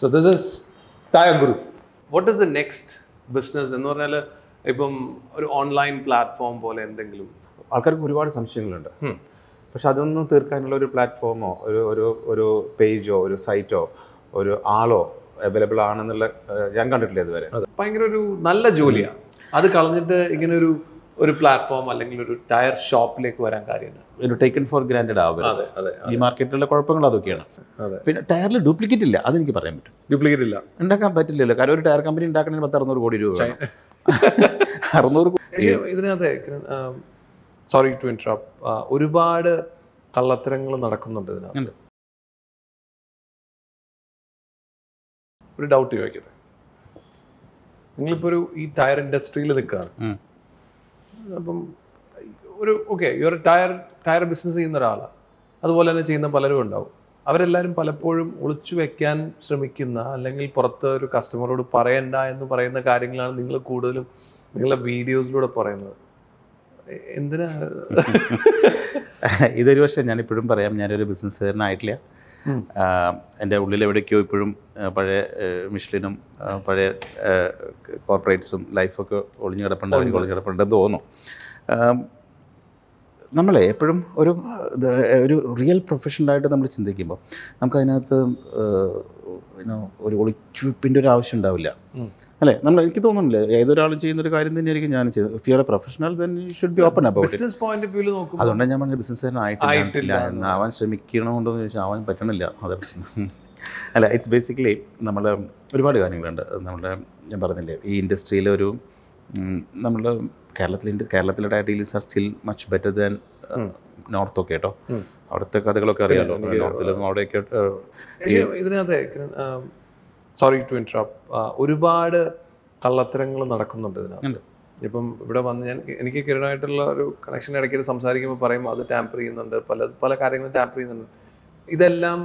So this is tyre group what is the next business എന്ന് പറഞ്ഞാൽ ഇപ്പം ഒരു ഓൺലൈൻ പ്ലാറ്റ്ഫോം പോലെ എന്തെങ്കിലും ആൾക്കാർക്ക് ഒരുപാട് സംശയങ്ങളുണ്ട് പക്ഷെ അതൊന്നും തീർക്കാനുള്ള ഒരു പ്ലാറ്റ്ഫോമോ ഒരു ഒരു ഒരു പേജോ ഒരു സൈറ്റോ ഒരു ആളോ അവൈലബിൾ ആണെന്നുള്ള ഞാൻ കണ്ടിട്ടില്ല ഇതുവരെ ഭയങ്കര ഒരു നല്ല ജോലിയാണ് അത് കളഞ്ഞിട്ട് ഇങ്ങനെ ഒരു ഒരു പ്ലാറ്റ്ഫോം അല്ലെങ്കിൽ ഒരു ടയർ ഷോപ്പിലേക്ക് വരാൻ കാര്യമാണ് ടേക്കൺ ഫോർ ഗ്രാൻഡ് ആവുക ഈ മാർക്കറ്റിലുള്ള കുഴപ്പങ്ങൾ അതൊക്കെയാണ് പിന്നെ ടയറിൽ ഡ്യൂപ്ലിക്കേറ്റ് ഇല്ല അതെനിക്ക് പറയാൻ പറ്റും ഡ്യൂപ്ലിക്കേറ്റ് ഇല്ല ഉണ്ടാക്കാൻ പറ്റില്ലല്ലോ കാരണം ഒരു ടയർ കമ്പനി ഉണ്ടാക്കണമെങ്കിൽ പത്ത് അറുന്നൂറ് കോടി രൂപ അറുന്നൂറ് ഇതിനകത്ത് സോറി ടു ഇൻട്രാപ്പ് ഒരുപാട് കള്ളത്തരങ്ങൾ നടക്കുന്നുണ്ട് ഇതിനകത്ത് ഒരു ഡൗട്ട് ചോദിക്കട്ടെ നിങ്ങളിപ്പോ ഒരു ഈ ടയർ ഇൻഡസ്ട്രിയിൽ നിൽക്കുകയാണ് അപ്പം ഒരു ഓക്കെ ഒരു ടയർ ടയർ ബിസിനസ് ചെയ്യുന്ന ഒരാളാണ് അതുപോലെ തന്നെ ചെയ്യുന്ന പലരും ഉണ്ടാവും അവരെല്ലാവരും പലപ്പോഴും ഒളിച്ചു വെക്കാൻ ശ്രമിക്കുന്ന അല്ലെങ്കിൽ പുറത്ത് ഒരു കസ്റ്റമറോട് പറയണ്ട എന്ന് പറയുന്ന കാര്യങ്ങളാണ് നിങ്ങൾ കൂടുതലും നിങ്ങളുടെ വീഡിയോസിലൂടെ പറയുന്നത് എന്തിനാ ഇതൊരു പക്ഷേ ഞാനിപ്പോഴും പറയാം ഞാനൊരു ബിസിനസ്സുകാരനായിട്ടില്ല എൻ്റെ ഉള്ളിൽ എവിടേക്കോ ഇപ്പോഴും പഴയ മിഷ്ലിനും പഴയ കോർപ്പറേറ്റ്സും ലൈഫൊക്കെ ഒളിഞ്ഞു കിടപ്പുണ്ട് ഒളിഞ്ഞു കിടപ്പുണ്ടെന്ന് തോന്നുന്നു നമ്മളെ എപ്പോഴും ഒരു ഒരു റിയൽ പ്രൊഫഷണലായിട്ട് നമ്മൾ ചിന്തിക്കുമ്പോൾ നമുക്കതിനകത്ത് ഒരു ഒളിച്ചുവെപ്പിൻ്റെ ഒരു ആവശ്യം ഉണ്ടാവില്ല അല്ലേ നമ്മൾ എനിക്ക് തോന്നുന്നില്ല ഏതൊരാളും ചെയ്യുന്ന ഒരു കാര്യം തന്നെയായിരിക്കും ഞാൻ ചെയ്തത് professional then you should be open about business point of view നോക്കും അതുകൊണ്ടാണ് ഞാൻ പറഞ്ഞ എന്ന് ചോദിച്ചാൽ ആവാൻ പറ്റണില്ല അതെ പ്രശ്നം അല്ല ഇറ്റ്സ് ബേസിക്കലി നമ്മൾ ഒരുപാട് കാര്യങ്ങളുണ്ട് നമ്മുടെ ഞാൻ പറഞ്ഞില്ലേ ഈ ഇൻഡസ്ട്രിയിലൊരു നമ്മൾ കേരളത്തിൽ കേരളത്തിലെ details are still much better than നോർത്തൊക്കെ കേട്ടോ അവിടുത്തെ കഥകളൊക്കെ അറിയാലോ നോർത്തിലും അവിടെയൊക്കെ ഇതിനകത്ത് സോറി ടു ഇൻട്രപ് ഒരുപാട് കള്ളത്തരങ്ങൾ നടക്കുന്നുണ്ട് ഇതിനകത്ത് ഇപ്പം ഇവിടെ വന്ന് ഞാൻ എനിക്ക് കിരണമായിട്ടുള്ള ഒരു കണക്ഷൻ ഇടയ്ക്ക് സംസാരിക്കുമ്പോൾ പറയുമ്പോൾ അത് ടാമ്പർ ചെയ്യുന്നുണ്ട് പല പല കാര്യങ്ങളും ടാമ്പർ ചെയ്യുന്നുണ്ട് ഇതെല്ലാം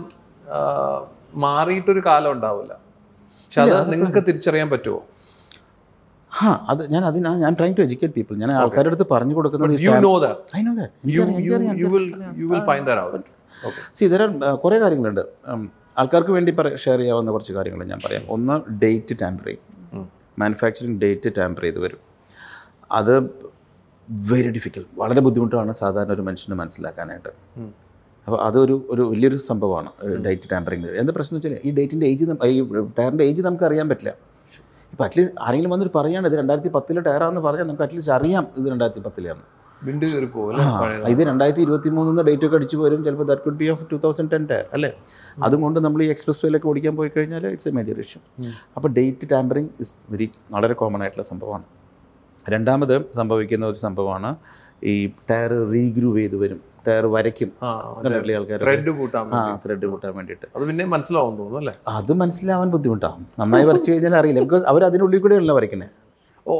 മാറിയിട്ടൊരു കാലം ഉണ്ടാവില്ല പക്ഷെ അത് നിങ്ങൾക്ക് തിരിച്ചറിയാൻ പറ്റുമോ ഹാ അത് ഞാൻ അതിന് ഞാൻ ട്രൈ ടു എഡ്യൂക്കേറ്റ് പീപ്പിൾ ഞാൻ ആൾക്കാരുടെ അടുത്ത് പറഞ്ഞു കൊടുക്കുന്നത് സി ഇതര കുറേ കാര്യങ്ങളുണ്ട് ആൾക്കാർക്ക് വേണ്ടി ഷെയർ ചെയ്യാവുന്ന കുറച്ച് കാര്യങ്ങൾ ഞാൻ പറയാം ഒന്ന് ഡേറ്റ് ടാമ്പർ ചെയ്യും മാനുഫാക്ചറിങ് ഡേറ്റ് ടാമ്പർ ചെയ്ത് വരും അത് വെരി ഡിഫിക്കൽ വളരെ ബുദ്ധിമുട്ടാണ് സാധാരണ ഒരു മനുഷ്യന് മനസ്സിലാക്കാനായിട്ട് അപ്പോൾ അതൊരു ഒരു വലിയൊരു സംഭവമാണ് ഡേറ്റ് ടാമ്പറിങ് എന്താ പ്രശ്നം വെച്ചാൽ ഈ ഡേറ്റിൻ്റെ ഏജ് ഈ ടാമ്പിൻ്റെ ഏജ് നമുക്ക് അറിയാൻ പറ്റില്ല ഇപ്പോൾ അറ്റ്ലീസ്റ്റ് ആരെങ്കിലും വന്നിട്ട് പറയുകയാണ് ഇത് രണ്ടായിരത്തി പത്തിലെ ടയറാന്ന് പറഞ്ഞാൽ നമുക്ക് അറ്റ്ലീസ്റ്റ് അറിയാം ഇത് രണ്ടായിരത്തി പത്തിലെയാണ് ഇത് രണ്ടായിരത്തി ഇരുപത്തി മൂന്നിന്ന് ഡേറ്റ് ഒക്കെ അടിച്ചു വരും ചിലപ്പോൾ that could be of two thousand ten tyre അല്ലേ അതുകൊണ്ട് നമ്മൾ ഈ എക്സ്പ്രസ് വേയിലൊക്കെ ഓടിക്കാൻ പോയി കഴിഞ്ഞാൽ ഇറ്റ്സ് എ മേജർ ഇഷ്യൂ അപ്പോൾ ഡേറ്റ് ടാമ്പറിങ് ഇസ് വെരി വളരെ കോമൺ ആയിട്ടുള്ള സംഭവമാണ് രണ്ടാമത് സംഭവിക്കുന്ന ഒരു സംഭവമാണ് ഈ ടയർ റീഗ്രൂവ് ചെയ്ത് വരും ടയർ വരയ്ക്കും ത്രെഡ് ത്രെഡ് കൂട്ടാൻ വേണ്ടിയിട്ട് അത് പിന്നെ മനസ്സിലാവും തോന്നുന്നു അല്ലേ അത് മനസ്സിലാവാൻ ബുദ്ധിമുട്ടാണ് നന്നായി വരച്ചു കഴിഞ്ഞാൽ അറിയില്ല ബിക്കോസ് അവർ അതിനുള്ളിൽ അല്ല വരയ്ക്കുന്നത് ഓ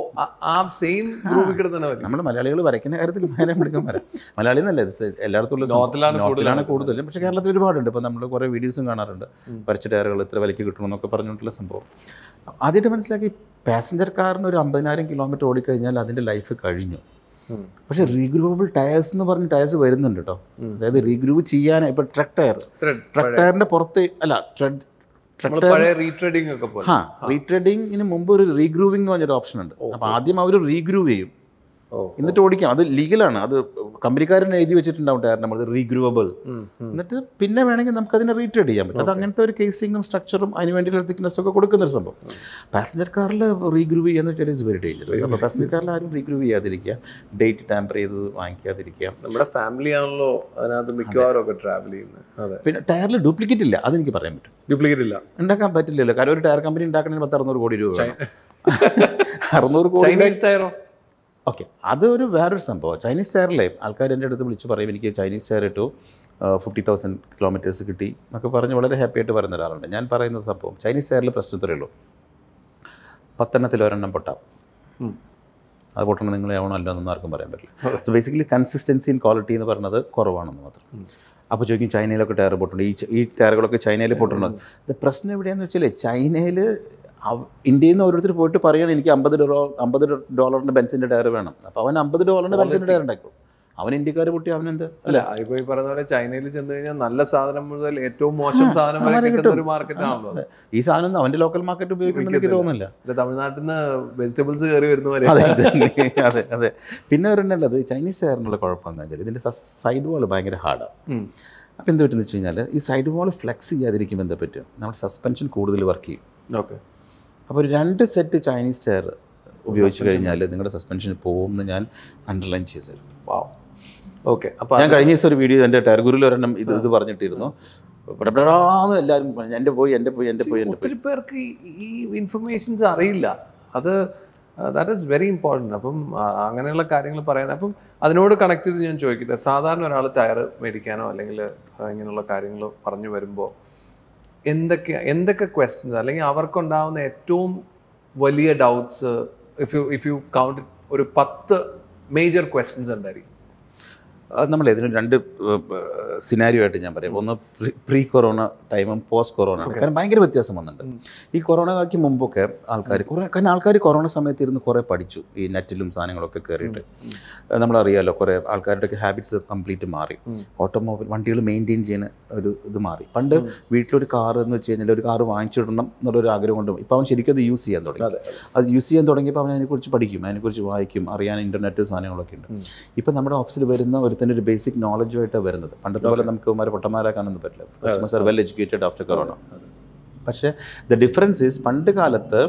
ആ സെയിം ഗ്രൂപ്പിൽ തന്നെ നമ്മൾ മലയാളികൾ വരയ്ക്കുന്ന കാര്യത്തിൽ എടുക്കാൻ വരാം മലയാളി എന്നല്ല എല്ലായിടത്തും ആണ് കൂടുതലും പക്ഷേ കേരളത്തിൽ ഒരുപാടുണ്ട് ഇപ്പം നമ്മൾ കുറേ വീഡിയോസും കാണാറുണ്ട് വരച്ച ടയറുകൾ ഇത്ര വിലയ്ക്ക് കിട്ടണമെന്നൊക്കെ പറഞ്ഞുകൊണ്ടുള്ള സംഭവം ആദ്യമായിട്ട് മനസ്സിലാക്കി പാസഞ്ചർ കാറിന് ഒരു അമ്പതിനായിരം കിലോമീറ്റർ ഓടിക്കഴിഞ്ഞാൽ അതിൻ്റെ ലൈഫ് കഴിഞ്ഞു പക്ഷേ റീഗ്രൂവബിൾ ടയേഴ്സ് എന്ന് പറഞ്ഞ ടയേഴ്സ് വരുന്നുണ്ട് കേട്ടോ അതായത് റീഗ്രൂവ് ചെയ്യാൻ ഇപ്പൊ ട്രക്ക് ടയർ ട്രക്ക് ടയറിന്റെ പുറത്ത് അല്ല ട്രെഡ് റീട്രേഡിംഗ് മുമ്പ് ഒരു റീഗ്രൂവിംഗ് എന്ന് പറഞ്ഞൊരു ഓപ്ഷൻ ഉണ്ട് അപ്പോൾ ആദ്യം അവർ റീഗ്രൂവ് ചെയ്യും എന്നിട്ട് ഓടിക്കാം അത് ലീഗലാണ് അത് കമ്പനിക്കാരൻ എഴുതി വെച്ചിട്ടുണ്ടാവും ടയർ നമ്മൾ റീഗ്രൂവബിൾ എന്നിട്ട് പിന്നെ വേണമെങ്കിൽ നമുക്ക് അതിനെ റീട്രേഡ് ചെയ്യാൻ പറ്റും അത് അങ്ങനത്തെ ഒരു കേസിങ്ങും സ്ട്രക്ചറും അതിന് വേണ്ടി ഒക്കെ കൊടുക്കുന്ന ഒരു സംഭവം പാസഞ്ചർ കാറിൽ റീഗ്രൂവ് ചെയ്യാന്ന് വെച്ചാൽ ഇറ്റ്സ് വെരി ഡേഞ്ചറസ് അപ്പോൾ പാസഞ്ചർ കാറിൽ ആരും റീഗ്രൂവ് ചെയ്യാതിരിക്കുക ഡേറ്റ് ടാമ്പർ ചെയ്ത് വാങ്ങിക്കാതിരിക്കുക നമ്മുടെ ഫാമിലി ആണല്ലോ അതിനകത്ത് മിക്കവാറും ഒക്കെ ട്രാവൽ ചെയ്യുന്നത് പിന്നെ ടയറിൽ ഡ്യൂപ്ലിക്കേറ്റ് ഇല്ല അതെനിക്ക് പറയാൻ പറ്റും ഡ്യൂപ്ലിക്കേറ്റ് ഇല്ല ഉണ്ടാക്കാൻ പറ്റില്ലല്ലോ കാരണം ഒരു ടയർ കമ്പനി ഉണ്ടാക്കണമെങ്കിൽ പത്ത് അറുന്നൂറ് കോടി രൂപ അറുന്നൂറ് കോടി ടയറോ ഓക്കെ അതൊരു വേറൊരു സംഭവം ചൈനീസ് ചെയറല്ലേ ആൾക്കാർ എൻ്റെ അടുത്ത് വിളിച്ച് പറയും എനിക്ക് ചൈനീസ് ചെയർ ഇട്ടു ഫിഫ്റ്റി തൗസൻഡ് കിലോമീറ്റേഴ്സ് കിട്ടി എന്നൊക്കെ പറഞ്ഞ് വളരെ ഹാപ്പി ആയിട്ട് പറയുന്ന ഒരാളുണ്ട് ഞാൻ പറയുന്ന സംഭവം ചൈനീസ് ചെയറിൽ പ്രശ്നം ഇത്രയേ ഉള്ളൂ പത്തെണ്ണത്തിൽ ഒരെണ്ണം പൊട്ടാം അത് പൊട്ടണം നിങ്ങൾ ആവണം അല്ലോ എന്നൊന്നും ആർക്കും പറയാൻ പറ്റില്ല so basically consistency in quality എന്ന് പറയുന്നത് കുറവാണെന്ന് മാത്രം അപ്പോൾ ചോദിക്കും ചൈനയിലൊക്കെ ടയർ പൊട്ടുണ്ട് ഈ ഈ ടയറുകളൊക്കെ ചൈനയിൽ പൊട്ടുന്നത് പ്രശ്നം എവിടെയാണെന്ന് വെച്ചാൽ ചൈനയിൽ ഇന്ത്യയിൽ നിന്ന് ഓരോരുത്തർ പോയിട്ട് പറയുകയാണ് എനിക്ക് അമ്പത് ഡോളർ അമ്പത് ഡോളറിൻ്റെ ബെൻസിൻ്റെ ടയർ വേണം അപ്പോൾ അവൻ അമ്പത് ഡോളറിൻ്റെ ബെൻസിൻ്റെ ടയർ ഉണ്ടാക്കും അവൻ ഇന്ത്യക്കാർ പൊട്ടി അവൻ എന്ത് അല്ല ഇപ്പൊ ഈ പറഞ്ഞ പോലെ ചൈനയിൽ ചെന്ന് കഴിഞ്ഞാൽ നല്ല സാധനം മുതൽ ഏറ്റവും മോശം സാധനം വരെ കിട്ടുന്ന ഒരു മാർക്കറ്റാണല്ലോ ഈ സാധനം അവന്റെ ലോക്കൽ മാർക്കറ്റ് ഉപയോഗിക്കുന്നു എനിക്ക് തോന്നുന്നില്ല തമിഴ്നാട്ടിൽ നിന്ന് വെജിറ്റബിൾസ് കയറി പോലെ അതെ അതെ പിന്നെ വരേണ്ടത് ചൈനീസ് സാറിനുള്ള കുഴപ്പം എന്താ വെച്ചാൽ ഇതിന്റെ സൈഡ് വാൾ ഭയങ്കര ഹാർഡാണ് അപ്പോൾ എന്ത് പറ്റുമെന്ന് വെച്ച് കഴിഞ്ഞാൽ ഈ സൈഡ് വാൾ ഫ്ലെക്സ് ചെയ്യാതിരിക്കുമ്പോൾ എന്താ പറ്റും നമ്മുടെ സസ്പെൻഷൻ കൂടുതൽ വർക്ക് ചെയ്യും ഓക്കെ അപ്പോൾ ഒരു രണ്ട് സെറ്റ് ചൈനീസ് ചെയർ ഉപയോഗിച്ച് കഴിഞ്ഞാൽ നിങ്ങളുടെ സസ്പെൻഷൻ പോകുമെന്ന് ഞാൻ അണ്ടർലൈൻ ചെയ്തു വാവ് ഓക്കെ അപ്പോൾ ഞാൻ കഴിഞ്ഞ ദിവസം ഒരു വീഡിയോ എൻ്റെ ടയർ ഗുരുവിൽ ഒരെണ്ണം ഇത് ഇത് പറഞ്ഞിട്ടിരുന്നു പടപടാന്ന് എല്ലാവരും എൻ്റെ പോയി എൻ്റെ പോയി എൻ്റെ പോയി എൻ്റെ ഒത്തിരി പേർക്ക് ഈ ഇൻഫർമേഷൻസ് അറിയില്ല അത് ദാറ്റ് ഈസ് വെരി ഇമ്പോർട്ടൻറ്റ് അപ്പം അങ്ങനെയുള്ള കാര്യങ്ങൾ പറയാൻ അപ്പം അതിനോട് കണക്ട് ചെയ്ത് ഞാൻ ചോദിക്കട്ടെ സാധാരണ ഒരാൾ ടയർ മേടിക്കാനോ അല്ലെങ്കിൽ ഇങ്ങനെയുള്ള കാര്യങ്ങൾ പറഞ്ഞു വരുമ്പോൾ എന്തൊക്കെ എന്തൊക്കെ ക്വസ്റ്റ്യൻസ് അല്ലെങ്കിൽ അവർക്കുണ്ടാവുന്ന ഏറ്റവും വലിയ doubts if you if you count ഒരു പത്ത് മേജർ ക്വസ്റ്റ്യൻസ് എന്തായിരിക്കും നമ്മൾ ഇതിന് രണ്ട് സിനാരിയോ ആയിട്ട് ഞാൻ പറയാം ഒന്ന് പ്രീ കൊറോണ ടൈമും പോസ്റ്റ് കൊറോണ കാരണം ഭയങ്കര വ്യത്യാസം വന്നിട്ടുണ്ട് ഈ കൊറോണ കാലയ്ക്ക് മുമ്പൊക്കെ ആൾക്കാർ കുറേ കാരണം ആൾക്കാർ കൊറോണ സമയത്ത് ഇരുന്ന് കുറേ പഠിച്ചു ഈ നെറ്റിലും സാധനങ്ങളൊക്കെ കയറിയിട്ട് നമ്മളറിയാമല്ലോ കുറേ ആൾക്കാരുടെ ഒക്കെ ഹാബിറ്റ്സ് കംപ്ലീറ്റ് മാറി ഓട്ടോമൊബൈൽ വണ്ടികൾ മെയിൻറ്റെയിൻ ചെയ്യുന്ന ഒരു ഇത് മാറി പണ്ട് വീട്ടിലൊരു കാർ എന്ന് വെച്ച് കഴിഞ്ഞാൽ ഒരു കാർ വാങ്ങിച്ചിടണം എന്നുള്ളൊരു ആഗ്രഹം കൊണ്ട് ഇപ്പോൾ അവൻ ശരിക്കും അത് യൂസ് ചെയ്യാൻ തുടങ്ങി അത് യൂസ് ചെയ്യാൻ തുടങ്ങിയപ്പോൾ അവൻ അതിനെക്കുറിച്ച് പഠിക്കും അതിനെക്കുറിച്ച് വായിക്കും അറിയാൻ ഇൻ്റർനെറ്റ് സാധനങ്ങളൊക്കെ ഉണ്ട് ഇപ്പം നമ്മുടെ ഓഫീസിൽ വരുന്ന ഒരു അദ്ദേഹത്തിൻ്റെ ഒരു ബേസിക് നോളജുമായിട്ടാണ് വരുന്നത് പണ്ടത്തെ പോലെ നമുക്ക് ഇവന്മാരെ പൊട്ടന്മാരാക്കാനൊന്നും പറ്റില്ല customers are well educated after corona പക്ഷേ ദ ഡിഫറൻസ് ഈസ് പണ്ട് കാലത്ത്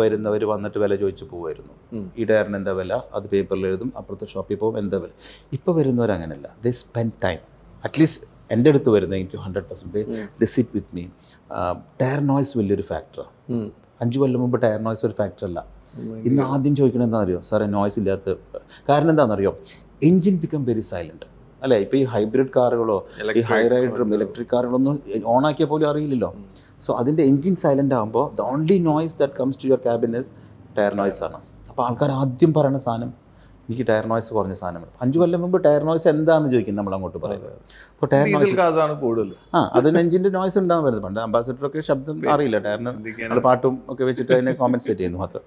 വരുന്നവർ വന്നിട്ട് വില ചോദിച്ച് പോകുമായിരുന്നു ഈ ടയറിന് എന്താ വില അത് പേപ്പറിൽ എഴുതും അപ്പുറത്തെ ഷോപ്പിൽ പോകും എന്താ വില ഇപ്പോൾ അങ്ങനെയല്ല ദേ സ്പെൻഡ് ടൈം അറ്റ്ലീസ്റ്റ് എൻ്റെ അടുത്ത് വരുന്ന എനിക്ക് hundred percent the sit with me tyre noise വലിയൊരു ഫാക്ടറാണ് അഞ്ച് കൊല്ലം മുമ്പ് ടയർ നോയ്സ് ഒരു ഫാക്ടറല്ല ഇന്ന് ആദ്യം ചോദിക്കണമെന്താണെന്നറിയോ സാറേ നോയ്സ് ഇല്ലാത്ത കാരണം എന്താണെന്നറിയോ എൻജിൻ ബിക്കം വെരി സൈലൻറ്റ് അല്ലെ ഇപ്പം ഈ ഹൈബ്രിഡ് കാറുകളോ ഈ ഹൈ റൈഡറും ഇലക്ട്രിക് കാറുകളോ ഒന്നും ഓൺ ആക്കിയ പോലും അറിയില്ലല്ലോ സോ അതിൻ്റെ എൻജിൻ സൈലൻ്റ് ആകുമ്പോൾ the only noise that comes to your cabin is tyre noise ആണ് അപ്പോൾ ആൾക്കാർ ആദ്യം പറയുന്ന സാധനം എനിക്ക് ടയർ നോയ്സ് കുറഞ്ഞ സാധനമാണ് അഞ്ചു കൊല്ലം മുമ്പ് ടയർ നോയ്സ് എന്താണെന്ന് ചോദിക്കും നമ്മൾ അങ്ങോട്ട് പറയുന്നത് അപ്പോൾ ടയർ നോയ്സ് കൂടുതൽ ആ അതിന് എഞ്ചിൻ്റെ നോയ്സ് ഉണ്ടാകാൻ വരുന്നത് പണ്ട് അംബാസിഡറൊക്കെ ശബ്ദം അറിയില്ല ടയറിന് നമ്മൾ പാട്ടും ഒക്കെ വെച്ചിട്ട് അതിനെ കോമ്പൻസേറ്റ് ചെയ്യുന്നു മാത്രം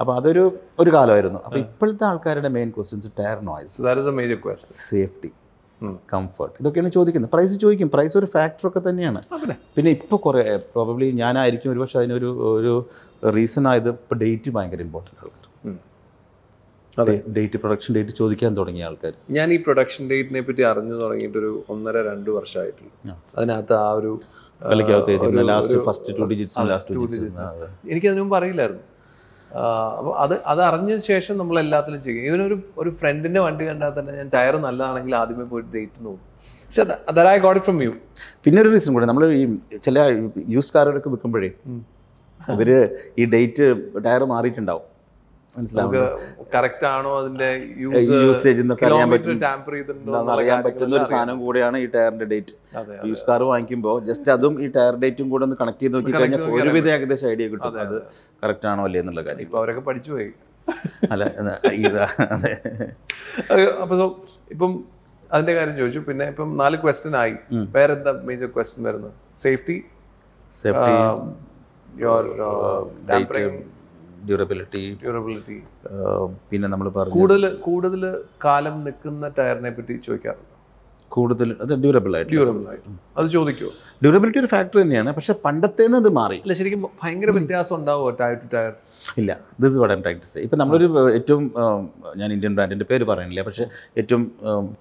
അപ്പോൾ അതൊരു ഒരു കാലമായിരുന്നു അപ്പോൾ ഇപ്പോഴത്തെ ആൾക്കാരുടെ main questions tyre noise safety comfort ഇതൊക്കെയാണ് ചോദിക്കുന്നത് പ്രൈസ് ചോദിക്കും പ്രൈസ് ഒരു ഫാക്ടറൊക്കെ തന്നെയാണ് പിന്നെ ഇപ്പോൾ കുറേ പ്രോബബ്ലി ഞാനായിരിക്കും ഒരുപക്ഷെ അതിനൊരു ഒരു റീസൺ ആയത് ഇപ്പോൾ ഡേറ്റ് ഭയങ്കര ഇമ്പോർട്ടൻ്റ് ആൾക്കാർ ഡേറ്റ് പ്രൊഡക്ഷൻ ഡേറ്റ് ചോദിക്കാൻ തുടങ്ങിയ ആൾക്കാർ ഞാൻ ഈ പ്രൊഡക്ഷൻ ഡേറ്റിനെ പറ്റി അറിഞ്ഞു തുടങ്ങിയിട്ട് ഒരു ഒന്നര രണ്ട് വർഷമായിട്ടുള്ളു അതിനകത്ത് ആ ഒരു last first two digits last two digits മുമ്പ് അറിയില്ലായിരുന്നു അപ്പോൾ അത് അത് അറിഞ്ഞ ശേഷം നമ്മൾ എല്ലാത്തിലും ചെയ്യും ഈവൻ ഒരു ഒരു ഫ്രണ്ടിന്റെ വണ്ടി കണ്ടാൽ തന്നെ ഞാൻ ടയർ നല്ലതാണെങ്കിൽ ആദ്യമേ പോയിട്ട് ഡേറ്റ് നോക്കും ഐ ഗോട്ട് ഫ്രം യു പിന്നെ ഒരു റീസൺ കൂടെ നമ്മൾ ഈ ചില യൂസ് കാറുകളൊക്കെ വിൽക്കുമ്പോഴേ അവര് ഈ ഡേറ്റ് ടയർ മാറിയിട്ടുണ്ടാവും നമുക്ക് കറക്റ്റ് ആണോ അതിന്റെ യൂസേജ് ടാമ്പർ ചെയ്തിട്ടുണ്ടോ അറിയാൻ പറ്റുന്ന ഒരു സാധനം കൂടെയാണ് ഈ ടയറിന്റെ ഡേറ്റ് യൂസ് കാർ വാങ്ങിക്കുമ്പോൾ ജസ്റ്റ് അതും ഈ ടയർ ഡേറ്റും കൂടെ ഒന്ന് കണക്ട് ചെയ്ത് നോക്കി കഴിഞ്ഞാൽ ഒരുവിധം ഏകദേശം ഐഡിയ കിട്ടും അത് കറക്റ്റ് ആണോ അല്ലേ എന്നുള്ള കാര്യം ഇപ്പൊ അവരൊക്കെ പഠിച്ചു പോയി അല്ല ഇതാ അതെ അപ്പൊ ഇപ്പം അതിന്റെ കാര്യം ചോദിച്ചു പിന്നെ ഇപ്പം നാല് ക്വസ്റ്റ്യൻ ആയി വേറെ എന്താ മേജർ ക്വസ്റ്റ്യൻ വരുന്നത് safety safety your tampering durability durability പിന്നെ നമ്മൾ പറഞ്ഞു കൂടുതൽ കൂടുതൽ കാലം നിൽക്കുന്ന ടയറിനെ പറ്റി ചോദിക്കാറുണ്ട് കൂടുതൽ അത് ഡ്യൂറബിൾ ആയിട്ട് ഡ്യൂറബിൾ ആയിട്ട് അത് ചോദിക്കുമോ ഡ്യൂറബിലിറ്റി ഒരു ഫാക്ടർ തന്നെയാണ് പക്ഷെ പണ്ടത്തേന്ന് അത് മാറി ഇല്ല ശരിക്കും ഭയങ്കര വ്യത്യാസം ഉണ്ടാവുമോ ടയർ ടു ടയർ ഇല്ല this is what I'm try to say ഇപ്പം നമ്മളൊരു ഏറ്റവും ഞാൻ ഇന്ത്യൻ ബ്രാൻഡിൻ്റെ പേര് പറയണില്ല പക്ഷേ ഏറ്റവും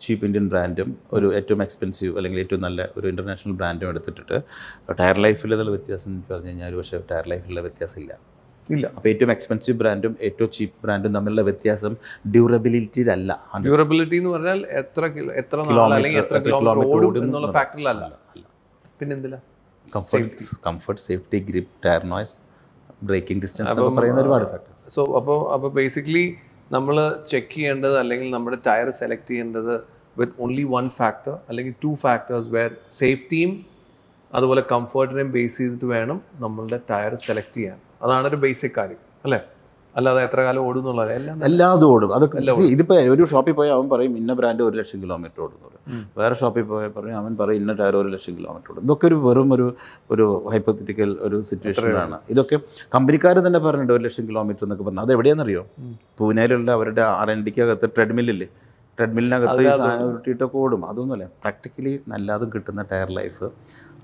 ചീപ്പ് ഇന്ത്യൻ ബ്രാൻഡും ഒരു ഏറ്റവും എക്സ്പെൻസീവ് അല്ലെങ്കിൽ ഏറ്റവും നല്ല ഒരു ഇൻ്റർനാഷണൽ ബ്രാൻഡും എടുത്തിട്ടിട്ട് ടയർ ലൈഫിൽ നല്ല വ്യത്യാസം എന്ന് പറഞ്ഞു കഴിഞ്ഞാൽ ഒരു പക്ഷേ ടയർ ലൈഫിലുള്ള വ്യത്യാസമില്ല ഇല്ല അപ്പോൾ ഏറ്റവും എക്സ്പെൻസീവ് ബ്രാൻഡും ഏറ്റവും ചീപ്പ് ബ്രാൻഡും തമ്മിലുള്ള വ്യത്യാസം ഡ്യൂറബിലിറ്റിയിലല്ല ഡ്യൂറബിലിറ്റി എന്ന് പറഞ്ഞാൽ എത്ര എത്ര അല്ലെങ്കിൽ എത്ര കിലോമീറ്റർ എന്നുള്ള comfort comfort safety grip tyre noise braking distance പറയുന്ന ഒരുപാട് ഫാക്ടേഴ്സ് സോ അപ്പോൾ അപ്പോൾ ബേസിക്കലി നമ്മൾ ചെക്ക് ചെയ്യേണ്ടത് അല്ലെങ്കിൽ നമ്മുടെ ടയർ സെലക്ട് ചെയ്യേണ്ടത് വിത്ത് ഓൺലി വൺ ഫാക്ടർ അല്ലെങ്കിൽ ടു ഫാക്ടേഴ്സ് വെയർ സേഫ്റ്റിയും അതുപോലെ കംഫർട്ടിനെയും ബേസ് ചെയ്തിട്ട് വേണം നമ്മളുടെ ടയർ സെലക്ട് ചെയ്യാൻ അതാണ് ഒരു ബേസിക് കാര്യം അല്ലേ അല്ലാതെ എത്ര കാലം ഓടും എന്നുള്ളത് എല്ലാം എല്ലാതും ഓടും അതൊക്കെ ഇതിപ്പോ ഒരു ഷോപ്പിൽ പോയി അവൻ പറയും ഇന്ന ബ്രാൻഡ് ഒരു ലക്ഷം കിലോമീറ്റർ ഓടുന്നു വേറെ ഷോപ്പിൽ പോയി പറയും അവൻ പറയും ഇന്ന ടയർ ഒരു ലക്ഷം കിലോമീറ്റർ ഓടും ഇതൊക്കെ ഒരു വെറും ഒരു ഒരു ഹൈപ്പത്തറ്റിക്കൽ ഒരു സിറ്റുവേഷനാണ് ഇതൊക്കെ കമ്പനിക്കാർ തന്നെ പറഞ്ഞിട്ടുണ്ട് ഒരു ലക്ഷം കിലോമീറ്റർ എന്നൊക്കെ പറഞ്ഞു അത് എവിടെയാണെന്നറിയോ പൂനെയിലുള്ള അവരുടെ ആർ എൻ ഡിക്കകത്ത് ട്രെഡ്മില്ലേ ട്രെഡ്മില്ലിനകത്ത് ഈ ഉരുട്ടിയിട്ടൊക്കെ ഓടും അതൊന്നുമല്ല പ്രാക്ടിക്കലി നല്ലാതും കിട്ടുന്ന ടയർ ലൈഫ്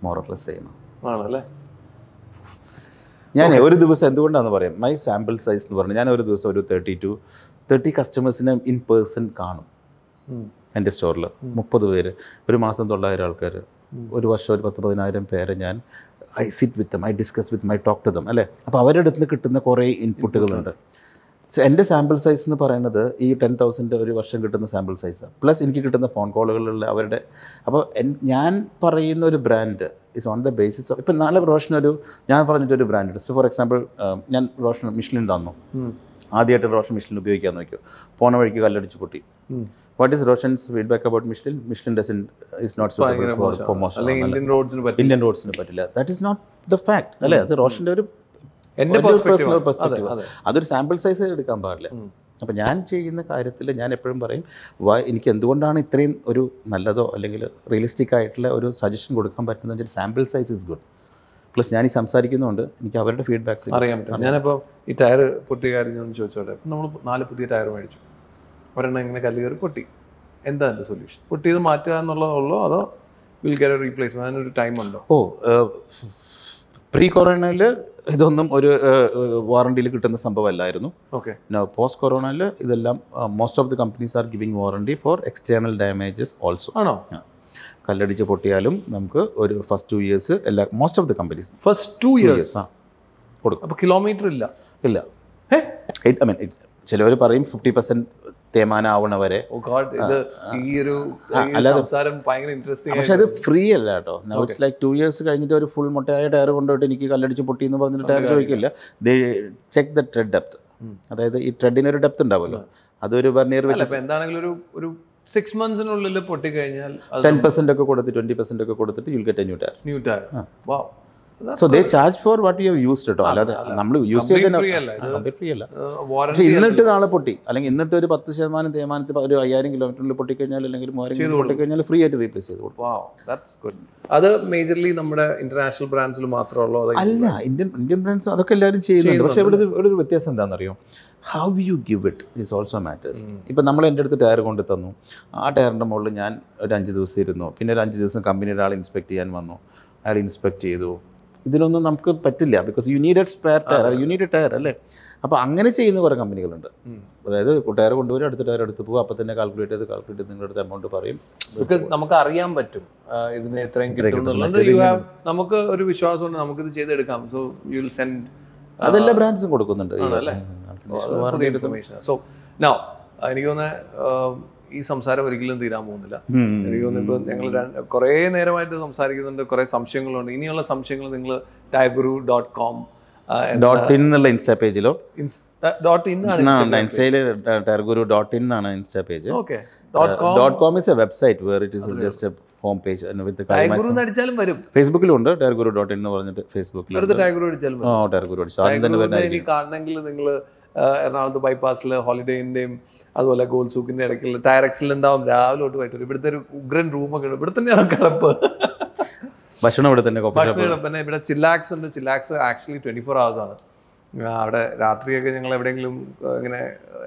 മോറപ്ലസ് ചെയ്യണം ആണല്ലേ ഞാൻ ഒരു ദിവസം എന്തുകൊണ്ടാണെന്ന് പറയാം മൈ സാമ്പിൾ സൈസ് എന്ന് പറഞ്ഞു ഞാൻ ഒരു ദിവസം ഒരു തേർട്ടി ടു തേർട്ടി കസ്റ്റമേഴ്സിനെ ഇൻ പേഴ്സൺ കാണും എൻ്റെ സ്റ്റോറിൽ മുപ്പത് പേര് ഒരു മാസം തൊള്ളായിരം ആൾക്കാർ ഒരു വർഷം ഒരു പത്ത് പതിനായിരം പേരെ ഞാൻ I sit with I discuss with my talk to them അല്ലേ അപ്പോൾ അവരുടെ അടുത്ത് കിട്ടുന്ന കുറേ ഇൻപുട്ടുകളുണ്ട് സോ എൻ്റെ സാമ്പിൾ സൈസ് എന്ന് പറയുന്നത് ഈ ടെൻ തൗസൻഡ് ഒരു വർഷം കിട്ടുന്ന സാമ്പിൾ സൈസാണ് പ്ലസ് എനിക്ക് കിട്ടുന്ന ഫോൺ കോളുകളിലുള്ള അവരുടെ അപ്പോൾ എൻ ഞാൻ പറയുന്ന ഒരു brand is on the basis of ഇപ്പം നാളെ റോഷൻ ഒരു ഞാൻ പറഞ്ഞിട്ടൊരു ബ്രാൻഡ് സോ ഫോർ എക്സാമ്പിൾ ഞാൻ റോഷൻ മിഷ്ലിൻ തന്നു ആദ്യമായിട്ട് റോഷൻ മിഷ്ലിൻ ഉപയോഗിക്കാൻ നോക്കിയോ പോണ വഴിക്ക് കല്ലടിച്ച് പൊട്ടി what is Roshan's feedback about Michelin Michelin doesn't is not for promotion Indian റോഡ്സിന് പറ്റില്ല that is not the fact അല്ലേ അത് റോഷൻ്റെ ഒരു എൻ്റെ പേഴ്സണൽ അതൊരു സാമ്പിൾ സൈസ് എടുക്കാൻ പാടില്ല അപ്പം ഞാൻ ചെയ്യുന്ന കാര്യത്തിൽ ഞാൻ എപ്പോഴും പറയും വൈ എനിക്ക് എന്തുകൊണ്ടാണ് ഇത്രയും ഒരു നല്ലതോ അല്ലെങ്കിൽ റിയലിസ്റ്റിക് ആയിട്ടുള്ള ഒരു സജഷൻ കൊടുക്കാൻ പറ്റുന്നത് വെച്ചാൽ sample size is good plus ഞാൻ ഈ സംസാരിക്കുന്നതുകൊണ്ട് എനിക്ക് അവരുടെ ഫീഡ്ബാക്ക്സ് അറിയാൻ പറ്റും ഞാനിപ്പോൾ ഈ ടയർ പൊട്ടിയ കാര്യം ഞാൻ ചോദിച്ചോട്ടെ നമ്മൾ നാല് പുതിയ ടയർ മേടിച്ചു ഒരെണ്ണം ഇങ്ങനെ കയറി പൊട്ടി എന്താ എൻ്റെ സൊല്യൂഷൻ പൊട്ടിയത് മാറ്റുക എന്നുള്ളതുള്ളോ അതോ വിൽ ഗെറ്റ് എ റീപ്ലേസ്മെന്റ് അതിനൊരു ടൈം ഉണ്ടോ ഓ പ്രീ കൊറോണയിൽ ഇതൊന്നും ഒരു വാറണ്ടിയിൽ കിട്ടുന്ന സംഭവമല്ലായിരുന്നു ഓക്കെ പോസ്റ്റ് കൊറോണയിൽ ഇതെല്ലാം most of the companies are giving warranty for external damages also ആണോ കല്ലടിച്ച് പൊട്ടിയാലും നമുക്ക് ഒരു ഫസ്റ്റ് ടു ഇയേഴ്സ് എല്ലാ most of the companies first two years ആ കൊടുക്കും അപ്പോൾ കിലോമീറ്റർ ഇല്ല ഇല്ല ഐ മീൻ ചിലവർ പറയും ഫിഫ്റ്റി പെർസെൻറ്റ് തേമാനാവണവരെ oh പക്ഷെ അത് ഫ്രീ അല്ല കേട്ടോ ഇറ്റ്സ് ലൈക്ക് ടു ഇയേഴ്സ് കഴിഞ്ഞിട്ട് ഒരു ഫുൾ മുട്ടയായ ടയർ കൊണ്ടുപോയിട്ട് എനിക്ക് കല്ലടിച്ച് പൊട്ടി എന്ന് പറഞ്ഞിട്ട് ടയർ ചോദിക്കില്ല ചെക്ക് ദ ട്രെഡ് ഡെപ്ത് അതായത് ഈ ട്രെഡിന് ഒരു ഡെപ്ത് ഉണ്ടാവുമല്ലോ അതൊരു ബർണിയർ വെച്ച് ടെൻ പെർസെന്റ് ഒക്കെ കൊടുത്ത് ട്വന്റി പെർസെന്റ് ഒക്കെ കൊടുത്തിട്ട് you get a new tyre new tyre so they charge for what you used കേട്ടോ അല്ലാതെ നമ്മൾ യൂസ് ചെയ്തതിന് ഇന്നിട്ട് നാളെ പൊട്ടി അല്ലെങ്കിൽ ഇന്നിട്ട് ഒരു പത്ത് ശതമാനം തേമാനത്തിൽ ഒരു അയ്യായിരം കിലോമീറ്ററിൽ പൊട്ടിക്കഴിഞ്ഞാൽ അല്ലെങ്കിൽ മൂവായിരം കിലോമീറ്റർ പൊട്ടിക്കഴിഞ്ഞാൽ ഫ്രീ ആയിട്ട് റീപ്ലേസ് ചെയ്ത് അത് മേജർലി നമ്മുടെ ഇന്റർനാഷണൽ ബ്രാൻഡ്സിൽ മാത്രമുള്ളൂ അല്ല ഇന്ത്യൻ ഇന്ത്യൻ ബ്രാൻഡ്സ് അതൊക്കെ എല്ലാവരും ചെയ്യുന്നുണ്ട് പക്ഷേ ഇവിടെ ഒരു വ്യത്യാസം എന്താണെന്നറിയോ how you give it is also matters ഇപ്പം നമ്മൾ എൻ്റെ അടുത്ത് ടയർ കൊണ്ട് തന്നു ആ ടയറിൻ്റെ മുകളിൽ ഞാൻ ഒരു അഞ്ച് ദിവസം ഇരുന്നു പിന്നെ ഒരു അഞ്ച് ദിവസം കമ്പനി ഒരാൾ ഇൻസ്പെക്ട് ചെയ്യാൻ വന്നു അയാൾ ഇൻസ്പെക്ട് ചെയ്തു ഇതിനൊന്നും നമുക്ക് പറ്റില്ല because you need a spare tyre you need tyre അല്ലേ അപ്പോൾ അങ്ങനെ ചെയ്യുന്ന കുറേ കമ്പനികളുണ്ട് അതായത് ടയർ കൊണ്ടുപോയി അടുത്ത ടയർ എടുത്ത് പോകും അപ്പോൾ തന്നെ കാൽക്കുലേറ്റ് ചെയ്ത് കാൽക്കുലേറ്റ് ചെയ്ത് നിങ്ങളുടെ അടുത്ത് എമൗണ്ട് പറയും ബിക്കോസ് നമുക്ക് അറിയാൻ പറ്റും ഇതിന് എത്രയും കിട്ടും നമുക്ക് ഒരു വിശ്വാസം വിശ്വാസമുണ്ട് നമുക്കിത് ചെയ്തെടുക്കാം സോ യു വിൽ സെൻഡ് അതെല്ലാ ബ്രാൻഡ്സും കൊടുക്കുന്നുണ്ട് സോ നോ എനിക്ക് തോന്നുന്നത് ഈ സംസാരം ഒരിക്കലും തീരാൻ പോകുന്നില്ല എനിക്ക് തോന്നുന്നു ഞങ്ങൾ കുറേ നേരമായിട്ട് സംസാരിക്കുന്നുണ്ട് കുറേ സംശയങ്ങളുണ്ട് ഇനിയുള്ള സംശയങ്ങൾ നിങ്ങൾ Tyre Guru dot com dot in എന്നുള്ള ഇൻസ്റ്റാ പേജിലോ ഡോട്ട് ഇൻ ഇൻസ്റ്റയിൽ ടെർഗുരു ഡോട്ട് ഇൻ എന്നാണ് insta page dot com is a website where it is just home page അടിച്ചാലും വരും ഫേസ്ബുക്കിലും ഉണ്ട് ടെർഗുരു ഡോട്ട് ഇൻ എന്ന് പറഞ്ഞിട്ട് ഫേസ്ബുക്കിൽ ടെർഗുരു അടിച്ചാലും ആദ്യം തന്നെ കാണണമെങ്കിൽ നിങ്ങൾ എറണാകുളത്ത് ബൈപ്പാസിൽ ഹോളിഡേൻ്റെയും അതുപോലെ ഗോൾ സൂക്കിൻ്റെ ഇടയ്ക്കുള്ള ടയർ ഉണ്ടാവും രാവിലെ തൊട്ട് പോയിട്ട് ഇവിടുത്തെ ഒരു ഉഗ്രൻ റൂമൊക്കെ ഉണ്ട് ഇവിടെ തന്നെയാണ് കിടപ്പ് ഭക്ഷണം ഇവിടെ തന്നെ ഭക്ഷണം പിന്നെ ഇവിടെ ചില്ലാക്സ് ഉണ്ട് Chillax actually twenty four hours ആണ് അവിടെ രാത്രിയൊക്കെ ഞങ്ങൾ എവിടെയെങ്കിലും ഇങ്ങനെ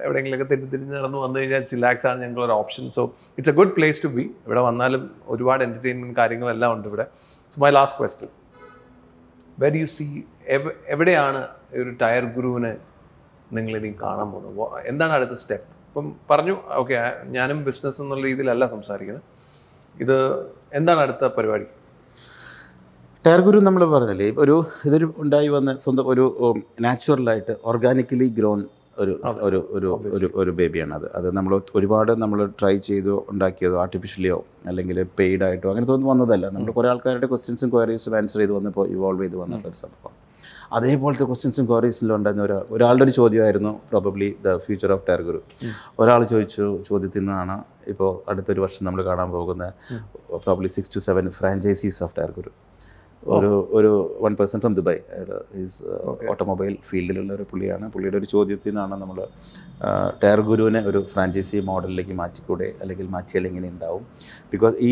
എവിടെയെങ്കിലുമൊക്കെ തെറ്റിത്തിരിഞ്ഞ് നടന്ന് വന്നു കഴിഞ്ഞാൽ ചില്ലാക്സ് ആണ് ഞങ്ങളൊരു option so it's a good place to be ഇവിടെ വന്നാലും ഒരുപാട് എൻ്റർടൈൻമെൻറ്റ് കാര്യങ്ങളെല്ലാം ഉണ്ട് ഇവിടെ so my last question where you see എവിടെയാണ് ഒരു ടയർ ഗുരുവിന് ഇനി കാണാൻ പോകുന്നത് എന്താണ് അടുത്ത സ്റ്റെപ്പ് ഇപ്പം പറഞ്ഞു ഓക്കെ ഞാനും ബിസിനസ് എന്നുള്ള രീതിയിലല്ല സംസാരിക്കുന്നത് ഇത് എന്താണ് അടുത്ത പരിപാടി ടയർ ഗുരു നമ്മൾ പറഞ്ഞില്ലേ ഒരു ഇതൊരു ഉണ്ടായി വന്ന സ്വന്തം ഒരു നാച്ചുറലായിട്ട് ഓർഗാനിക്കലി ഗ്രോൺ ഒരു ഒരു ഒരു ഒരു ഒരു ബേബിയാണ് അത് അത് നമ്മൾ ഒരുപാട് നമ്മൾ ട്രൈ ചെയ്തോ ഉണ്ടാക്കിയതോ ആർട്ടിഫിഷ്യലിയോ അല്ലെങ്കിൽ പെയ്ഡായിട്ടോ അങ്ങനത്തെ ഒന്നും വന്നതല്ല നമ്മൾ കുറേ ആൾക്കാരുടെ ക്വസ്റ്റ്യൻസും ക്വയറീസും ആൻസർ ചെയ്ത് വന്നപ്പോൾ ഇവോൾവ് ചെയ്ത് വന്നിട്ടൊരു സംഭവം അതേപോലത്തെ ക്വസ്റ്റ്യൻസും ഉണ്ടായിരുന്ന ഒരാൾ ഒരാളുടെ ഒരു ചോദ്യമായിരുന്നു probably the future of Tyre Guru ഒരാൾ ചോദിച്ചു ചോദ്യത്തിൽ നിന്നാണ് ഇപ്പോൾ അടുത്തൊരു വർഷം നമ്മൾ കാണാൻ പോകുന്ന probably six to seven franchises of Tyre Guru ഒരു ഒരു one person from Dubai is automobile ഫീൽഡിലുള്ള ഒരു പുള്ളിയാണ് പുള്ളിയുടെ ഒരു ചോദ്യത്തിൽ നിന്നാണ് നമ്മൾ ടയർ ഗുരുവിനെ ഒരു ഫ്രാഞ്ചൈസി മോഡലിലേക്ക് മാറ്റിക്കൂടെ അല്ലെങ്കിൽ മാറ്റിയാൽ എങ്ങനെ ഉണ്ടാവും ബിക്കോസ് ഈ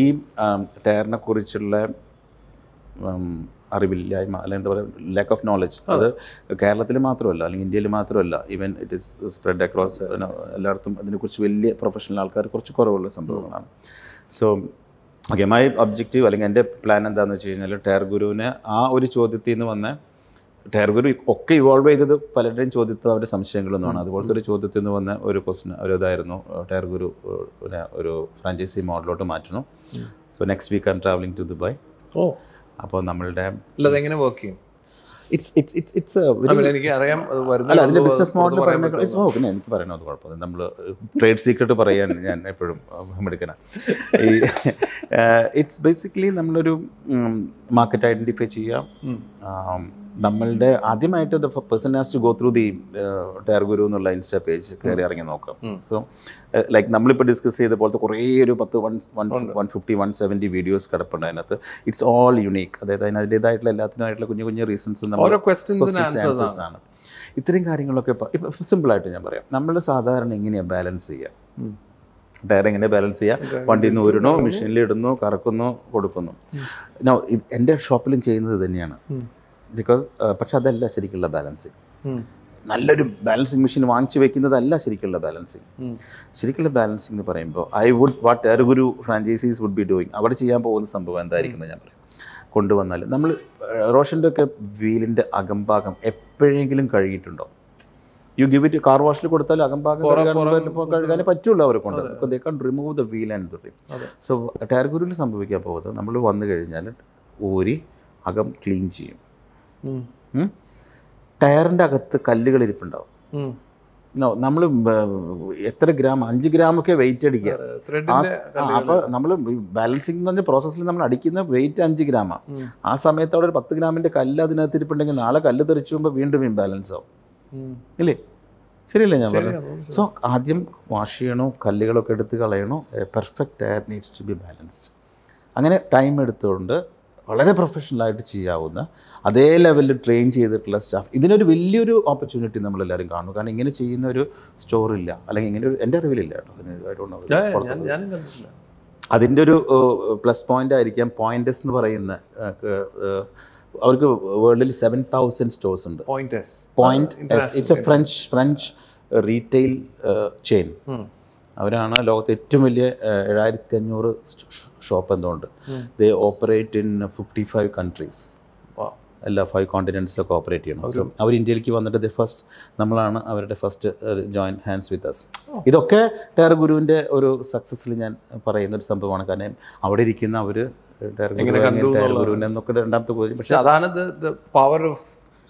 ടയറിനെ കുറിച്ചുള്ള അറിവില്ലായ്മ അല്ലെങ്കിൽ എന്താ പറയുക ലാക്ക് ഓഫ് നോളജ് അത് കേരളത്തിൽ മാത്രമല്ല അല്ലെങ്കിൽ ഇന്ത്യയിൽ മാത്രമല്ല even it is spread across എല്ലായിടത്തും അതിനെക്കുറിച്ച് വലിയ പ്രൊഫഷണൽ ആൾക്കാർ കുറച്ച് കുറവുള്ള സംഭവങ്ങളാണ് സോ ഓക്കെ മൈ ഒബ്ജക്റ്റീവ് അല്ലെങ്കിൽ എൻ്റെ പ്ലാൻ എന്താണെന്ന് വെച്ച് കഴിഞ്ഞാൽ ടയർ ഗുരുവിനെ ആ ഒരു ചോദ്യത്തിൽ നിന്ന് വന്ന ടയർ ഗുരു ഒക്കെ ഇവോൾവ് ചെയ്തത് പലരുടെയും ചോദ്യത്തിൽ അവരുടെ സംശയങ്ങളൊന്നുമാണ് അതുപോലത്തെ ഒരു ചോദ്യത്തിൽ നിന്ന് വന്ന ഒരു ക്വസ്റ്റൻ ഒരു ഇതായിരുന്നു ടയർ ഗുരു ഒരു ഫ്രാഞ്ചൈസി മോഡലോട്ട് മാറ്റുന്നു so next week I travelling to Dubai ഓ അപ്പോൾ നമ്മളുടെ അല്ല അതെങ്ങനെ വർക്ക് ചെയ്യും oh, പിന്നെ എനിക്ക് പറയണത് കുഴപ്പമില്ല നമ്മൾ ട്രേഡ് സീക്രട്ട് പറയാൻ ഞാൻ എപ്പോഴും എടുക്കണ uh, ഈ ഇറ്റ്സ് uh, ബേസിക്കലി നമ്മളൊരു മാർക്കറ്റ് ഐഡന്റിഫൈ ചെയ്യാം നമ്മളുടെ ആദ്യമായിട്ട് the person has to go through the Tyre Guru എന്നുള്ള ഇൻസ്റ്റാ പേജ് കയറി ഇറങ്ങി നോക്കാം സോ ലൈക്ക് നമ്മളിപ്പോൾ ഡിസ്കസ് ചെയ്ത പോലത്തെ കുറേ ഒരു പത്ത് one one one fifty one seventy videos കിടപ്പുണ്ട് അതിനകത്ത് ഇറ്റ്സ് ഓൾ യുണീക്ക് അതായത് അതിന് അതിൻ്റെതായിട്ടുള്ള എല്ലാത്തിനായിട്ടുള്ള കുഞ്ഞു കുഞ്ഞു റീസൺസ് നമ്മൾ ആൻസേഴ്സ് ആണ് ഇത്രയും കാര്യങ്ങളൊക്കെ ഇപ്പം സിമ്പിളായിട്ട് ഞാൻ പറയാം നമ്മൾ സാധാരണ എങ്ങനെയാണ് ബാലൻസ് ചെയ്യുക ടയർ എങ്ങനെ ബാലൻസ് ചെയ്യുക വണ്ടിയിൽ നിന്ന് ഊരണോ മെഷീനിൽ ഇടുന്നു കറക്കുന്നു കൊടുക്കുന്നു എൻ്റെ ഷോപ്പിലും ചെയ്യുന്നത് തന്നെയാണ് ബിക്കോസ് uh, പക്ഷെ അതല്ല ശരിക്കുള്ള ബാലൻസിങ് നല്ലൊരു ബാലൻസിങ് മെഷീൻ വാങ്ങിച്ചു വെക്കുന്നതല്ല ശരിക്കുള്ള ബാലൻസിങ് ശരിക്കുള്ള ബാലൻസിങ് എന്ന് പറയുമ്പോൾ ഐ വുഡ് വാട്ട് ഏറെ Guru franchises would be doing അവിടെ ചെയ്യാൻ പോകുന്ന സംഭവം എന്തായിരിക്കും ഞാൻ പറയും കൊണ്ടുവന്നാൽ നമ്മൾ റോഷൻ്റെ ഒക്കെ വീലിൻ്റെ അകംഭാഗം എപ്പോഴെങ്കിലും കഴുകിയിട്ടുണ്ടോ യു ഗിവ് ഇറ്റ് കാർ വാഷിൽ കൊടുത്താൽ അകംഭാഗം കഴുകാനേ പറ്റുള്ളൂ അവരെ കൊണ്ട് they can remove the wheel and rim so Tyre ഗുരുവിൽ സംഭവിക്കാൻ പോകുന്നത് നമ്മൾ വന്നു കഴിഞ്ഞാൽ ഊരി അകം ക്ലീൻ ചെയ്യും ടയറിൻ്റെ അകത്ത് കല്ലുകൾ ഇരിപ്പുണ്ടാവും നമ്മൾ എത്ര ഗ്രാം അഞ്ച് ഗ്രാമൊക്കെ വെയിറ്റ് അടിക്കുക അപ്പോൾ നമ്മൾ ബാലൻസിങ് എന്ന് പറഞ്ഞ പ്രോസസ്സിൽ നമ്മൾ അടിക്കുന്ന വെയിറ്റ് അഞ്ച് ഗ്രാമാണ് ആ സമയത്ത് അവിടെ ഒരു പത്ത് ഗ്രാമിന്റെ കല്ല് അതിനകത്ത് ഇരിപ്പുണ്ടെങ്കിൽ നാളെ കല്ല് തെറിച്ചു പോകുമ്പോൾ വീണ്ടും ഇംബാലൻസ് ആവും ഇല്ലേ ശരിയല്ലേ ഞാൻ പറഞ്ഞു സോ ആദ്യം വാഷ് ചെയ്യണോ കല്ലുകളൊക്കെ എടുത്ത് കളയണോ perfect tyre needs to be balanced അങ്ങനെ ടൈം എടുത്തുകൊണ്ട് വളരെ പ്രൊഫഷണലായിട്ട് ചെയ്യാവുന്ന അതേ ലെവലിൽ ട്രെയിൻ ചെയ്തിട്ടുള്ള സ്റ്റാഫ് ഇതിനൊരു വലിയൊരു ഓപ്പർച്യൂണിറ്റി നമ്മളെല്ലാവരും കാണുന്നു കാരണം ഇങ്ങനെ ചെയ്യുന്ന ഒരു സ്റ്റോർ ഇല്ല അല്ലെങ്കിൽ ഇങ്ങനെ ഒരു എൻ്റെ അറിവിലില്ല കേട്ടോ അതിൻ്റെ ഒരു പ്ലസ് പോയിൻ്റ് ആയിരിക്കാം പോയിൻറ്റസ് എന്ന് പറയുന്ന അവർക്ക് വേൾഡിൽ സെവൻ തൗസൻഡ് സ്റ്റോഴ്സ് ഉണ്ട് point it's a French French retail chain അവരാണ് ലോകത്തെ ഏറ്റവും വലിയ ഏഴായിരത്തി അഞ്ഞൂറ് ഷോപ്പ് എന്തുകൊണ്ട് they operate in fifty five countries എല്ലാ ഫൈവ് കോണ്ടിനൻസിലൊക്കെ ഓപ്പറേറ്റ് ചെയ്യണം അവർ ഇന്ത്യയിലേക്ക് വന്നിട്ട് ദ ഫസ്റ്റ് നമ്മളാണ് അവരുടെ first join hands with us ഇതൊക്കെ ടയർ ഗുരുവിൻ്റെ ഒരു സക്സസ്സിൽ ഞാൻ പറയുന്ന ഒരു സംഭവമാണ് കാരണം അവിടെ ഇരിക്കുന്ന അവർ ടയർ എന്നൊക്കെ രണ്ടാമത്തെ അതാണ് power of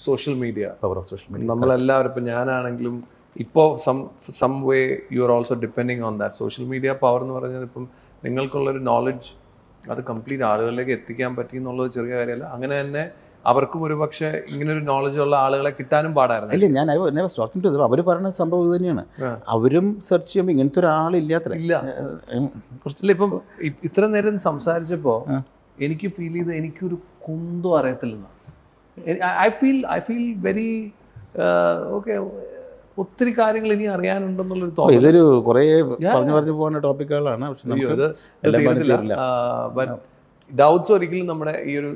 social media power of social media നമ്മളെല്ലാവരും ഇപ്പം ഞാനാണെങ്കിലും ഇപ്പോൾ some some way you are also depending on that social media power എന്ന് പറഞ്ഞാൽ ഇപ്പം നിങ്ങൾക്കുള്ളൊരു നോളജ് അത് കംപ്ലീറ്റ് ആളുകളിലേക്ക് എത്തിക്കാൻ പറ്റി എന്നുള്ളത് ചെറിയ കാര്യമല്ല അങ്ങനെ തന്നെ അവർക്കും ഒരു പക്ഷേ ഇങ്ങനെ ഒരു നോളജ് ഉള്ള ആളുകളെ കിട്ടാനും പാടായിരുന്നു ഇല്ല ഞാൻ ടോക്കിംഗ് ടു അവർ പറയുന്ന സംഭവം തന്നെയാണ് അവരും സെർച്ച് ചെയ്യുമ്പോൾ ഇങ്ങനത്തെ ഒരാളില്ലാത്ത ഇല്ല കുറച്ചില്ല ഇപ്പം ഇത്ര നേരം സംസാരിച്ചപ്പോൾ എനിക്ക് ഫീൽ ചെയ്ത് എനിക്കൊരു കുന്തോ അറിയത്തില്ലെന്നാണ് I feel I feel very okay ഒത്തിരി കാര്യങ്ങൾ ഇനി അറിയാനുണ്ടെന്നുള്ളൊരു തോന്നി ഇതൊരു കുറേ പറഞ്ഞു പറഞ്ഞു പോകുന്ന ടോപ്പിക്കുകളാണ് പക്ഷെ ഡൗട്ട്സ് ഒരിക്കലും നമ്മുടെ ഈ ഒരു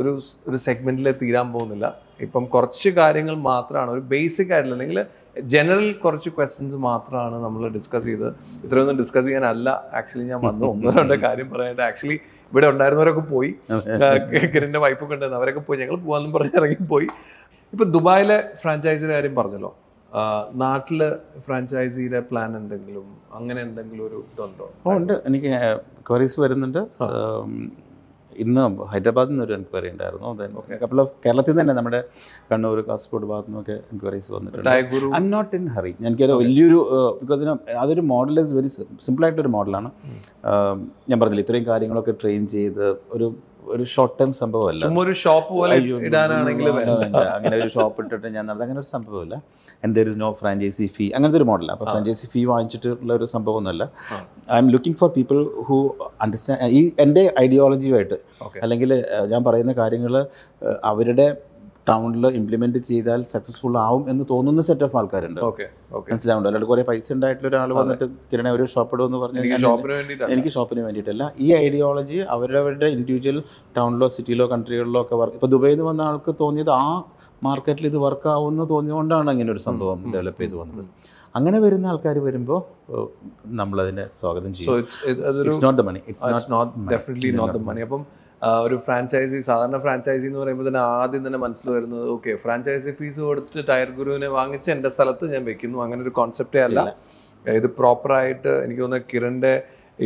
ഒരു ഒരു സെഗ്മെന്റിൽ തീരാൻ പോകുന്നില്ല ഇപ്പം കുറച്ച് കാര്യങ്ങൾ മാത്രമാണ് ഒരു ബേസിക് ആയിട്ടുള്ള അല്ലെങ്കിൽ ജനറൽ കുറച്ച് ക്വസ്റ്റ്യൻസ് മാത്രമാണ് നമ്മൾ ഡിസ്കസ് ചെയ്തത് ഇത്രയൊന്നും ഡിസ്കസ് ചെയ്യാനല്ല ആക്ച്വലി ഞാൻ വന്നു ഒന്നോ രണ്ട് കാര്യം പറയാനായിട്ട് ആക്ച്വലി ഇവിടെ ഉണ്ടായിരുന്നവരൊക്കെ പോയി കിരണിൻ്റെ വൈഫൊക്കെ ഉണ്ടായിരുന്നു അവരൊക്കെ പോയി ഞങ്ങൾ പോകാമെന്നും പറഞ്ഞിറങ്ങി പോയി ഇപ്പം ദുബായിലെ ഫ്രാഞ്ചൈസിയുടെ കാര്യം പറഞ്ഞല്ലോ നാട്ടിൽ ഫ്രാഞ്ചൈസിയുടെ പ്ലാൻ എന്തെങ്കിലും അങ്ങനെ എന്തെങ്കിലും ഒരു ഇതുണ്ടോ ഓ ഉണ്ട് എനിക്ക് ക്വയറീസ് വരുന്നുണ്ട് ഇന്ന് ഹൈദരാബാദിൽ നിന്ന് ഒരു എൻക്വയറി ഉണ്ടായിരുന്നു കപ്പിൾ ഓഫ് കേരളത്തിൽ നിന്ന് തന്നെ നമ്മുടെ കണ്ണൂർ കാസർഗോഡ് ഭാഗത്തു നിന്നൊക്കെ എൻക്വയറീസ് വന്നിട്ടുണ്ട് I'm not in hurry എനിക്ക് വലിയൊരു ബിക്കോസ് അതൊരു മോഡൽ ഇസ് വെരി ആയിട്ടൊരു മോഡലാണ് hmm. ഞാൻ പറഞ്ഞില്ല ഇത്രയും കാര്യങ്ങളൊക്കെ ട്രെയിൻ ചെയ്ത് ഒരു ഒരു ഷോർട്ട് ടൈം സംഭവമല്ല ഒരു ഷോപ്പ് പോലെ ഇടാനാണെങ്കിൽ അങ്ങനെ ഒരു ഷോപ്പ് ഇട്ടിട്ട് ഞാൻ നടന്നത് അങ്ങനെ ഒരു സംഭവമല്ല and there is no franchise fee അങ്ങനത്തെ ഒരു മോഡലാണ് അപ്പോൾ ഫ്രാഞ്ചൈസി ഫീ വാങ്ങിച്ചിട്ടുള്ള ഒരു സംഭവമൊന്നുമല്ല I'm looking for people who understand ഈ എൻ്റെ ഐഡിയോളജിയുമായിട്ട് അല്ലെങ്കിൽ ഞാൻ പറയുന്ന കാര്യങ്ങൾ അവരുടെ ടൗണിൽ ഇംപ്ലിമെന്റ് ചെയ്താൽ സക്സസ്ഫുൾ ആവും എന്ന് തോന്നുന്ന സെറ്റ് ഓഫ് ആൾക്കാരുണ്ട് മനസ്സിലാവുണ്ടോ അല്ലാണ്ട് കുറെ പൈസ ഉണ്ടായിട്ടുള്ള ഒരാൾ വന്നിട്ട് കിരണ ഒരു ഷോപ്പ് ഇടുമെന്ന് പറഞ്ഞു എനിക്ക് ഷോപ്പിന് വേണ്ടിയിട്ടല്ല ഈ ഐഡിയോളജി അവരവരുടെ ഇൻഡിവിജ്വൽ ടൗണിലോ സിറ്റിയിലോ കൺട്രികളിലോ ഒക്കെ വർക്ക് ഇപ്പൊ ദുബൈയിൽ നിന്ന് വന്ന ആൾക്ക് തോന്നിയത് ആ മാർക്കറ്റിൽ ഇത് വർക്ക് ആവുമെന്ന് തോന്നിയതുകൊണ്ടാണ് അങ്ങനെ ഒരു സംഭവം ഡെവലപ്പ് ചെയ്തു വന്നത് അങ്ങനെ വരുന്ന ആൾക്കാർ വരുമ്പോൾ നമ്മളതിനെ സ്വാഗതം ചെയ്യും ഒരു ഫ്രാഞ്ചൈസി സാധാരണ ഫ്രാഞ്ചൈസി എന്ന് പറയുമ്പോൾ തന്നെ ആദ്യം തന്നെ മനസ്സിൽ വരുന്നത് ഓക്കെ ഫ്രാഞ്ചൈസി ഫീസ് കൊടുത്തിട്ട് ടയർ ഗുരുവിനെ വാങ്ങിച്ച് എൻ്റെ സ്ഥലത്ത് ഞാൻ വെക്കുന്നു അങ്ങനെ ഒരു കോൺസെപ്റ്റേ അല്ല ഇത് പ്രോപ്പറായിട്ട് എനിക്ക് തോന്നുന്നത് കിരണിൻ്റെ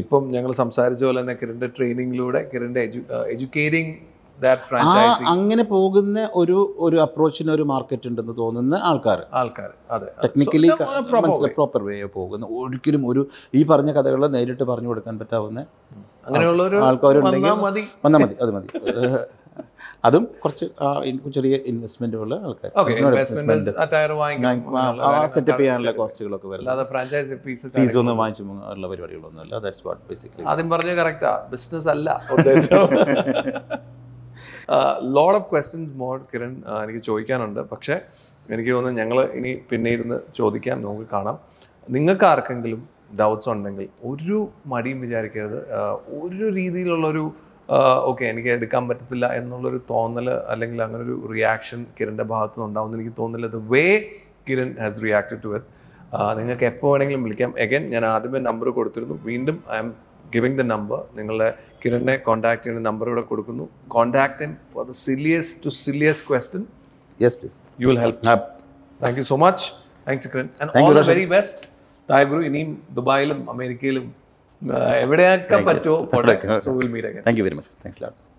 ഇപ്പം ഞങ്ങൾ സംസാരിച്ച പോലെ തന്നെ കിരണിൻ്റെ ട്രെയിനിങ്ങിലൂടെ കിരണിൻ്റെ എഡ്യു എജ്യൂക്കേറ്റിംഗ് ആ അങ്ങനെ പോകുന്ന ഒരു ഒരു അപ്രോച്ചിന് ഒരു മാർക്കറ്റ് ഉണ്ടെന്ന് തോന്നുന്ന ആൾക്കാർ ആൾക്കാർ അതെ ടെക്നിക്കലി പ്രോപ്പർ വേ പോകുന്ന ഒരിക്കലും ഒരു ഈ പറഞ്ഞ കഥകൾ നേരിട്ട് പറഞ്ഞു കൊടുക്കാൻ പറ്റാവുന്ന ഒരു ആൾക്കാരുണ്ടെങ്കിൽ വന്നാൽ മതി അത് മതി അതും കുറച്ച് ചെറിയ ഇൻവെസ്റ്റ്മെന്റുള്ള ആൾക്കാർ കോസ്റ്റുകളൊക്കെ വരും ഫീസ് ഒന്നും ഉള്ള പരിപാടികളൊന്നും ദാറ്റ്സ് വാട്ട് ബേസിക്കലി ആദ്യം പറഞ്ഞ കറക്റ്റാ ബിസിനസ് അല്ല ലോഡ് ഓഫ് ക്വസ്റ്റ്യൻസ് മോൾ കിരൺ എനിക്ക് ചോദിക്കാനുണ്ട് പക്ഷേ എനിക്ക് തോന്നുന്നു ഞങ്ങൾ ഇനി പിന്നെ ഇരുന്ന് ചോദിക്കാം നമുക്ക് കാണാം നിങ്ങൾക്ക് ആർക്കെങ്കിലും ഡൗട്ട്സ് ഉണ്ടെങ്കിൽ ഒരു മടിയും വിചാരിക്കരുത് ഒരു രീതിയിലുള്ളൊരു ഓക്കെ എനിക്ക് എടുക്കാൻ പറ്റത്തില്ല എന്നുള്ളൊരു തോന്നൽ അല്ലെങ്കിൽ അങ്ങനെ ഒരു റിയാക്ഷൻ കിരണിൻ്റെ ഭാഗത്തു നിന്ന് ഉണ്ടാവുമെന്ന് എനിക്ക് തോന്നുന്നില്ല the way Kiran has reacted to it നിങ്ങൾക്ക് എപ്പോൾ വേണമെങ്കിലും വിളിക്കാം എഗൻ ഞാൻ ആദ്യമേ നമ്പർ കൊടുത്തിരുന്നു വീണ്ടും I'm giving the number നിങ്ങളുടെ കിരണിനെ കോൺടാക്ട് ചെയ്യുന്ന നമ്പർ ഇവിടെ കൊടുക്കുന്നു contact in for the serious to serious question yes please you will help thank you so much thanks Kiran and all the very best Guru ഇനിയും ദുബായിലും അമേരിക്കയിലും എവിടെയൊക്കെ പറ്റുമോ thank you very much thanks LAD